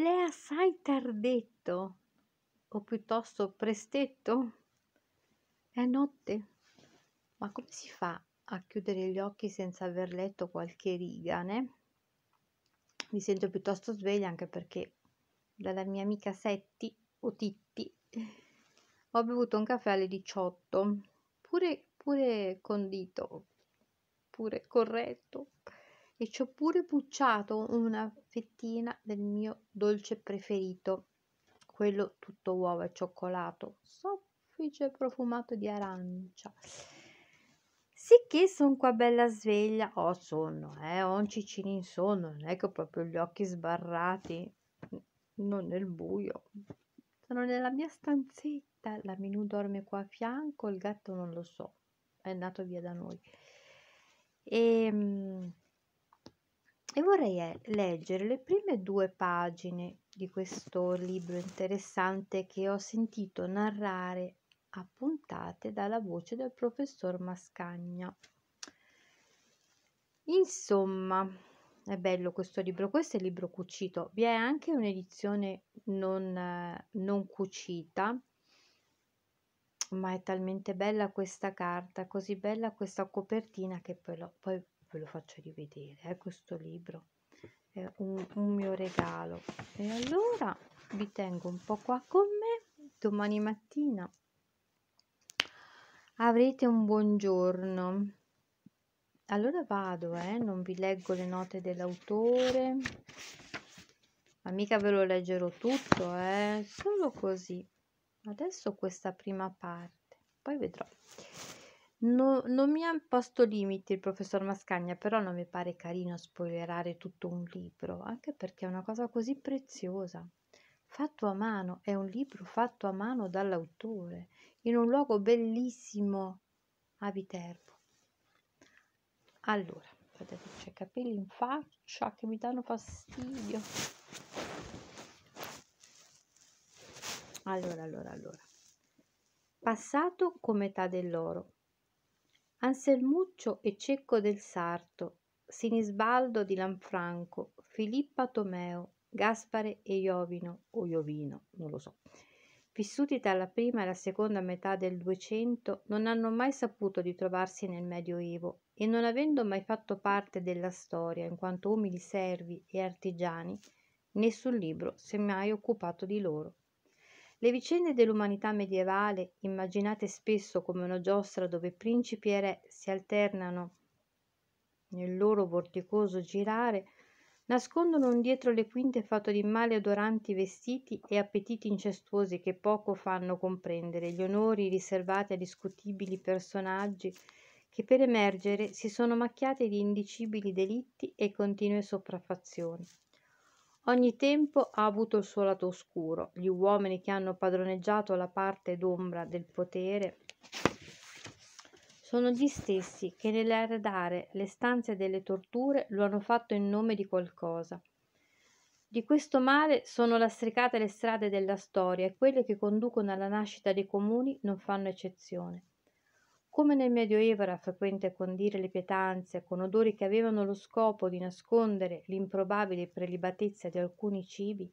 l'è assai tardetto, o piuttosto prestetto. È notte. Ma come si fa a chiudere gli occhi senza aver letto qualche riga, né? Mi sento piuttosto sveglia anche perché dalla mia amica Setti o Titti ho bevuto un caffè alle 18, pure, pure condito, pure corretto e ci ho pure pucciato una fettina del mio dolce preferito, quello tutto uova e cioccolato, soffice profumato di arancia. Sicché sono qua bella sveglia, ho oh, sonno, eh, ho un ciccino in sonno, non è che ho proprio gli occhi sbarrati, non nel buio. Sono nella mia stanzetta, la Minù dorme qua a fianco, il gatto non lo so, è andato via da noi. E ehm, e vorrei leggere le prime due pagine di questo libro interessante che ho sentito narrare a puntate dalla voce del professor Mascagna. Insomma, è bello questo libro, questo è il libro cucito, vi è anche un'edizione non, non cucita, ma è talmente bella questa carta, così bella questa copertina che poi, lo, poi ve lo faccio rivedere eh, questo libro è un, un mio regalo e allora vi tengo un po' qua con me domani mattina avrete un buongiorno allora vado eh? non vi leggo le note dell'autore ma mica ve lo leggerò tutto eh? solo così adesso questa prima parte poi vedrò No- non mi ha posto limiti il professor Mascagna, però non mi pare carino spoilerare tutto un libro, anche perché è una cosa così preziosa. Fatto a mano, è un libro fatto a mano dall'autore, in un luogo bellissimo a Viterbo. Allora, guardate, c'è capelli in faccia che mi danno fastidio. Allora, allora, allora. Passato come età dell'oro anselmuccio e cecco del sarto sinisbaldo di lanfranco filippa tomeo gaspare e Iovino o Iovino, non lo so vissuti tra la prima e la seconda metà del duecento non hanno mai saputo di trovarsi nel medioevo e non avendo mai fatto parte della storia in quanto umili servi e artigiani nessun libro si è mai occupato di loro le vicende dell'umanità medievale, immaginate spesso come una giostra dove principi e re si alternano nel loro vorticoso girare, nascondono un dietro le quinte fatto di male odoranti vestiti e appetiti incestuosi che poco fanno comprendere gli onori riservati a discutibili personaggi che per emergere si sono macchiati di indicibili delitti e continue sopraffazioni. Ogni tempo ha avuto il suo lato oscuro. Gli uomini che hanno padroneggiato la parte d'ombra del potere sono gli stessi che nell'eredare le stanze delle torture lo hanno fatto in nome di qualcosa. Di questo male sono lastricate le strade della storia e quelle che conducono alla nascita dei comuni non fanno eccezione. Come nel Medioevo era frequente condire le pietanze con odori che avevano lo scopo di nascondere l'improbabile prelibatezza di alcuni cibi,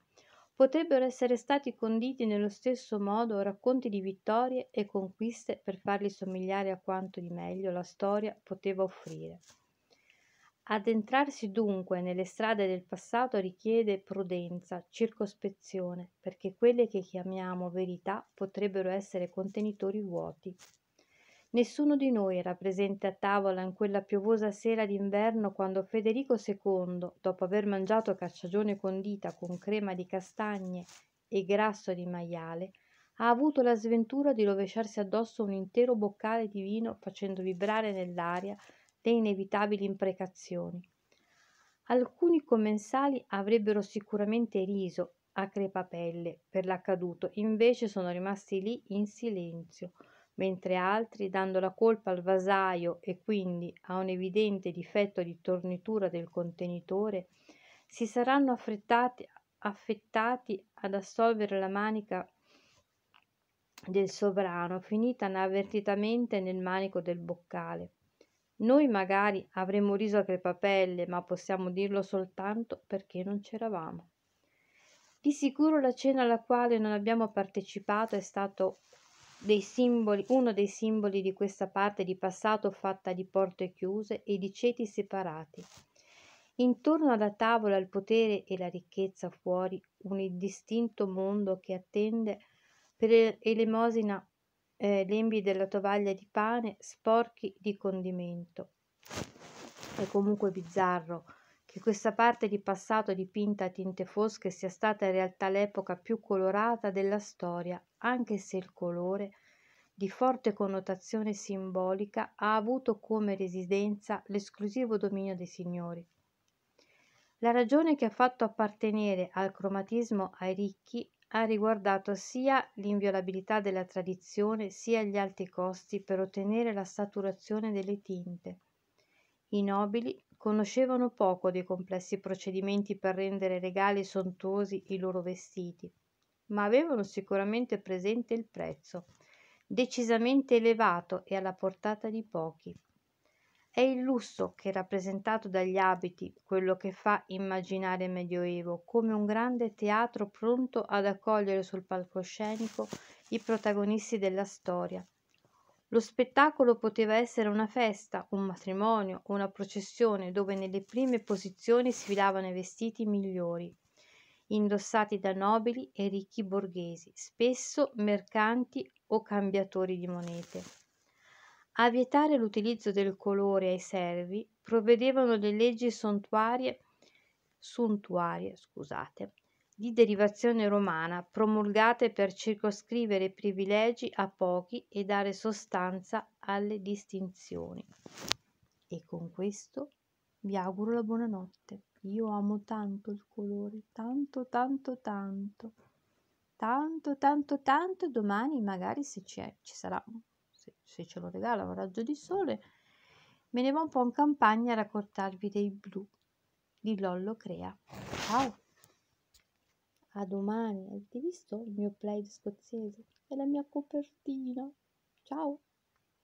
potrebbero essere stati conditi nello stesso modo racconti di vittorie e conquiste per farli somigliare a quanto di meglio la storia poteva offrire. Addentrarsi dunque nelle strade del passato richiede prudenza, circospezione, perché quelle che chiamiamo verità potrebbero essere contenitori vuoti nessuno di noi era presente a tavola in quella piovosa sera d'inverno quando federico ii dopo aver mangiato cacciagione condita con crema di castagne e grasso di maiale ha avuto la sventura di rovesciarsi addosso un intero boccale di vino facendo vibrare nell'aria le inevitabili imprecazioni. Alcuni commensali avrebbero sicuramente riso a crepapelle per l'accaduto, invece sono rimasti lì in silenzio, mentre altri, dando la colpa al vasaio e quindi a un evidente difetto di tornitura del contenitore, si saranno affrettati, affettati ad assolvere la manica del sovrano, finita inavvertitamente nel manico del boccale. Noi magari avremmo riso a crepapelle, ma possiamo dirlo soltanto perché non c'eravamo. Di sicuro la cena alla quale non abbiamo partecipato è stato dei simboli, uno dei simboli di questa parte di passato fatta di porte chiuse e di ceti separati. Intorno alla tavola il potere e la ricchezza fuori, un indistinto mondo che attende per elemosina eh, lembi della tovaglia di pane sporchi di condimento. È comunque bizzarro che questa parte di passato dipinta a tinte fosche sia stata in realtà l'epoca più colorata della storia, anche se il colore, di forte connotazione simbolica, ha avuto come residenza l'esclusivo dominio dei signori. La ragione che ha fatto appartenere al cromatismo ai ricchi ha riguardato sia l'inviolabilità della tradizione sia gli alti costi per ottenere la saturazione delle tinte. I nobili conoscevano poco dei complessi procedimenti per rendere regali e sontuosi i loro vestiti, ma avevano sicuramente presente il prezzo, decisamente elevato e alla portata di pochi. È il lusso che è rappresentato dagli abiti quello che fa immaginare il Medioevo come un grande teatro pronto ad accogliere sul palcoscenico i protagonisti della storia lo spettacolo poteva essere una festa, un matrimonio, una processione dove nelle prime posizioni sfilavano i vestiti migliori, indossati da nobili e ricchi borghesi, spesso mercanti o cambiatori di monete. A vietare l'utilizzo del colore ai servi provvedevano le leggi sontuarie, suntuarie, scusate, di derivazione romana promulgate per circoscrivere privilegi a pochi e dare sostanza alle distinzioni. E con questo vi auguro la buonanotte. Io amo tanto il colore, tanto, tanto, tanto, tanto, tanto, tanto. Domani magari se c'è, ci sarà, se, se ce lo regala un raggio di sole, me ne va un po' in campagna a raccontarvi dei blu di Lollo Crea. Ciao! A domani, avete visto il mio plaid scozzese e la mia copertina? Ciao!